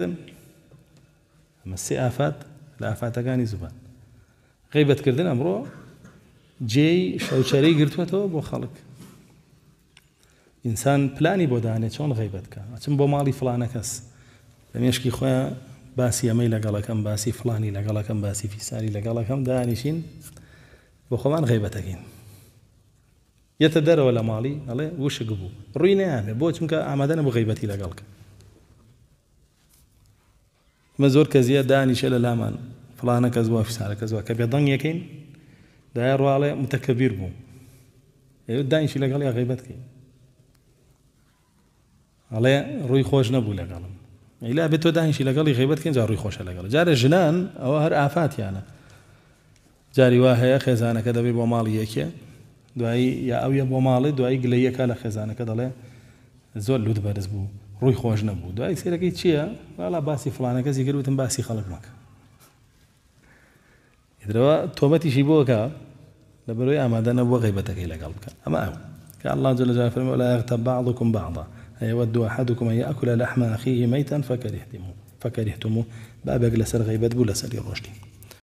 ئەمە سێ ئافات لە ئافاتەکانی زبان غیبەتکردن ئەمڕۆ جێی شەوچەرەی گرتووەتەوە بۆ خەڵک ئینسان پلانی بۆ دانێت چۆن غیبەتکە ئەچم بۆ ماڵی فلانە کەس لە مێشکی خۆیان باسی ئەمەی لەگەڵەکەم باسی فلانی لەگەڵەکەم باسی فیساری لەگەڵەکەم دانیشین بۆ خۆمان غیبەتەکەین یەتە دەرەوە لە ماڵی ئەڵێ وشک بوو ڕووی نیانێ بۆ چونکە ئامادەە بۆ غیبەتی لەگەڵکە مە زۆر کە زیە دانیشە لە لامان فلانە کە زوا فسارە کە زوا کە بێدەنگ یەکەین دای ڕواڵێ متەکەبیر بوو دانیشی لەگەڵ یا غیبەتکەین ئەڵێ ڕووی خۆش نەبوو لەگەڵم ئیلا بێت تۆ دانیشی لەگەڵی غیبەتکەین جا ڕووی خۆشە لەگەڵ جارە ژنان ئەوە هەر ئافاتیانە جاری وا هەیە خێزانەکە دەبێت بۆ ماڵی یەکێ دوایی یا ئەوە بۆ ماڵی دوایی گلەیەکە لە خێزانەکە دەڵێ زۆر لود بەرز بوو ڕووی خۆش نەبوو دوای سیرەکەی چییە؟ لا باسی فلانە کەسی گەروتم باسی خەڵک مەکە درەوە تۆبەتیشی بۆکە لە بەرۆی ئامادە نەبووە غیبەتەکەی لەگەڵ بکە اما ئەو کە الله جل جلاله فرمى ولا يغتب بعضكم بعضا يود احدكم ان ياكل لحم اخيه ميتا فكرهتموه فكرهتموه بابا لسر غيبت بولا سر رشدي